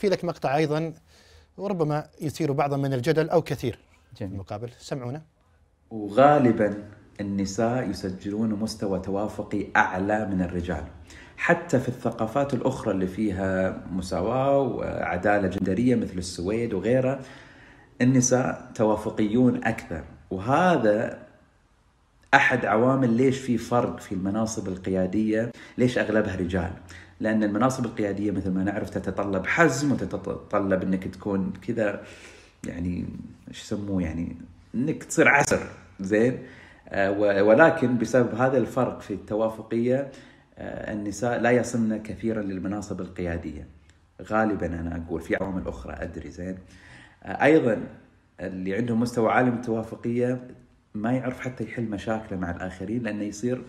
في لك مقطع أيضا وربما يثير بعضا من الجدل أو كثير جميل. المقابل سمعونا وغالبا النساء يسجلون مستوى توافقي أعلى من الرجال حتى في الثقافات الأخرى اللي فيها مساواة وعدالة جندرية مثل السويد وغيرها النساء توافقيون أكثر وهذا احد عوامل ليش في فرق في المناصب القياديه ليش اغلبها رجال لان المناصب القياديه مثل ما نعرف تتطلب حزم وتتطلب انك تكون كذا يعني ايش يسموه يعني انك تصير عسر زين آه، ولكن بسبب هذا الفرق في التوافقيه آه، النساء لا يصلن كثيرا للمناصب القياديه غالبا انا اقول في عوامل اخرى ادري زين آه، ايضا اللي عندهم مستوى عالي من التوافقيه ما يعرف حتى يحل مشاكله مع الاخرين لانه يصير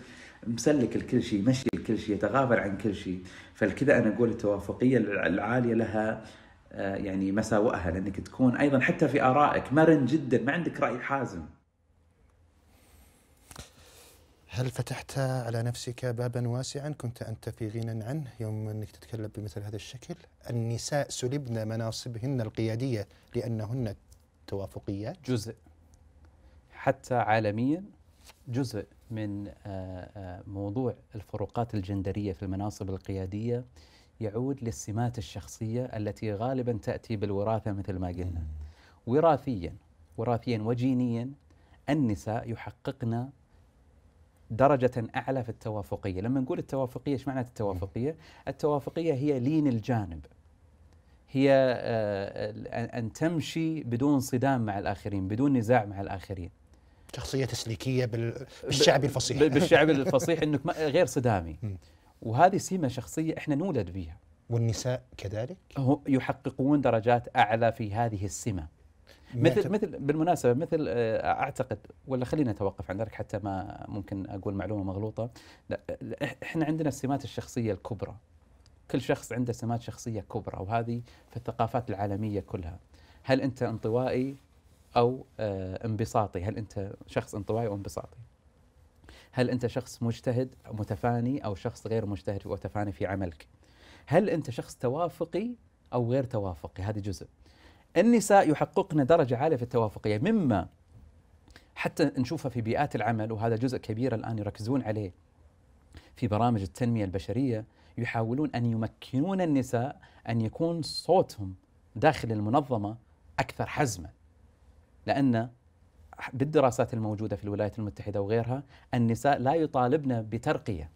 مسلك الكل شيء مشي الكل شيء يتغافل عن كل شيء فلكذا انا اقول التوافقيه العاليه لها آه، يعني مساوئها لانك تكون ايضا حتى في ارائك مرن جدا ما عندك راي حازم هل فتحت على نفسك بابا واسعا كنت انت في غنى عنه يوم انك تتكلم بمثل هذا الشكل؟ النساء سلبن مناصبهن القياديه لانهن توافقيات؟ جزء حتى عالميا جزء من آه، آه، موضوع الفروقات الجندريه في المناصب القياديه يعود للسمات الشخصيه التي غالبا تاتي بالوراثه مثل ما قلنا. وراثيا وراثيا وجينيا النساء يحققن درجة أعلى في التوافقية لما نقول التوافقية إيش معنى التوافقية؟ التوافقية هي لين الجانب هي آه، أن تمشي بدون صدام مع الآخرين بدون نزاع مع الآخرين شخصيه تسليكيه بالشعبي الفصيح بالشعبي الفصيح انك غير صدامي وهذه سمه شخصيه احنا نولد بها والنساء كذلك يحققون درجات اعلى في هذه السمه مثل مثل بالمناسبه مثل آه، اعتقد ولا خلينا نتوقف عن ذلك حتى ما ممكن اقول معلومه مغلوطه لا احنا عندنا السمات الشخصيه الكبرى كل شخص عنده سمات شخصيه كبرى وهذه في الثقافات العالميه كلها هل انت انطوائي او آه، انبساطي هل انت شخص انطوائي او انبساطي هل انت شخص مجتهد متفاني او شخص غير مجتهد وتفاني في عملك هل انت شخص توافقي او غير توافقي هذا جزء النساء يحققن درجه عاليه في التوافقيه مما حتى نشوفها في بيئات العمل وهذا جزء كبير الان يركزون عليه في برامج التنميه البشريه يحاولون ان يمكنون النساء ان يكون صوتهم داخل المنظمه اكثر حزما لأن بالدراسات الموجودة في الولايات المتحدة وغيرها النساء لا يطالبن بترقية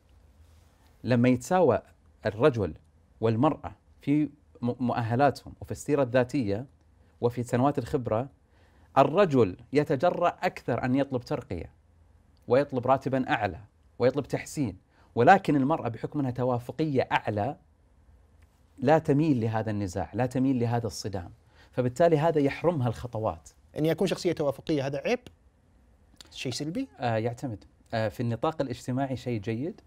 لما يتساوى الرجل والمرأة في مؤهلاتهم وفي السيرة الذاتية وفي سنوات الخبرة الرجل يتجرأ أكثر أن يطلب ترقية ويطلب راتبا أعلى ويطلب تحسين ولكن المرأة بحكم أنها توافقية أعلى لا تميل لهذا النزاع لا تميل لهذا الصدام فبالتالي هذا يحرمها الخطوات ان يكون شخصيه توافقيه هذا عيب شيء سلبي آه يعتمد آه في النطاق الاجتماعي شيء جيد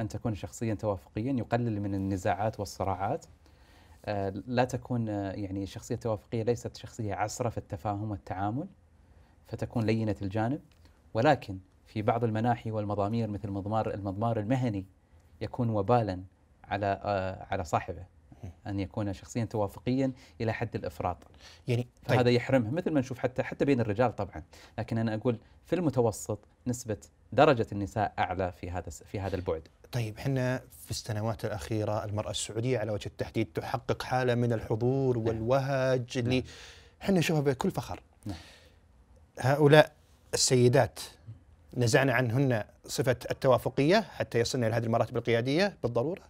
ان تكون شخصيا توافقيا يقلل من النزاعات والصراعات آه لا تكون آه يعني شخصيه توافقيه ليست شخصيه عسره في التفاهم والتعامل فتكون لينه الجانب ولكن في بعض المناحي والمضامير مثل مضمار المضمار المهني يكون وبالا على آه، على صاحبه ان يكون شخصيا توافقيا الى حد الافراط يعني طيب. فهذا يحرمه مثل ما نشوف حتى حتى بين الرجال طبعا لكن انا اقول في المتوسط نسبه درجه النساء اعلى في هذا في هذا البعد طيب احنا في السنوات الاخيره المراه السعوديه على وجه التحديد تحقق حاله من الحضور نعم. والوهج اللي نعم. احنا نشوفها بكل فخر نعم. هؤلاء السيدات نزعنا عنهن صفه التوافقيه حتى يصلن الى هذه المراتب القياديه بالضروره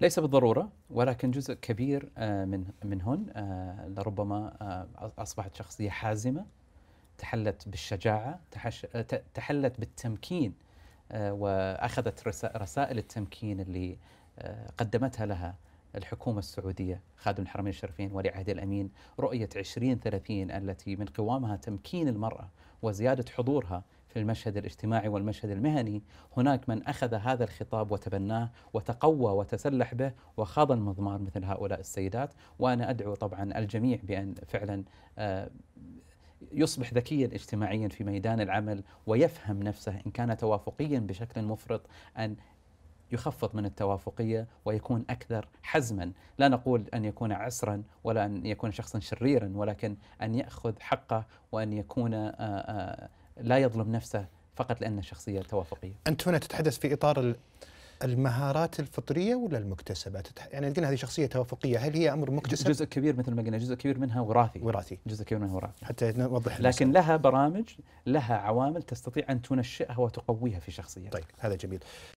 ليس بالضروره ولكن جزء كبير آه، من منهن آه، لربما آه، اصبحت شخصيه حازمه تحلت بالشجاعه تحلت بالتمكين واخذت رسائل التمكين اللي قدمتها لها الحكومة السعودية خادم الحرمين الشريفين ولي عهد الأمين رؤية 2030 التي من قوامها تمكين المرأة وزيادة حضورها في المشهد الاجتماعي والمشهد المهني هناك من أخذ هذا الخطاب وتبناه وتقوى وتسلح به وخاض المضمار مثل هؤلاء السيدات وأنا أدعو طبعا الجميع بأن فعلا آه، يصبح ذكيا اجتماعيا في ميدان العمل ويفهم نفسه إن كان توافقيا بشكل مفرط أن يخفض من التوافقية ويكون أكثر حزما لا نقول أن يكون عسرا ولا أن يكون شخصا شريرا ولكن أن يأخذ حقه وأن يكون آآ آه، آآ آه، لا يظلم نفسه فقط لأن الشخصية توافقية أنت هنا تتحدث في إطار المهارات الفطريه ولا المكتسبة؟ يعني قلنا هذه شخصيه توافقيه، هل هي امر مكتسب؟ جزء كبير مثل ما قلنا جزء كبير منها وراثي وراثي جزء كبير منها وراثي حتى نوضح لكن المسألة. لها برامج لها عوامل تستطيع ان تنشئها وتقويها في شخصيتك طيب هذا جميل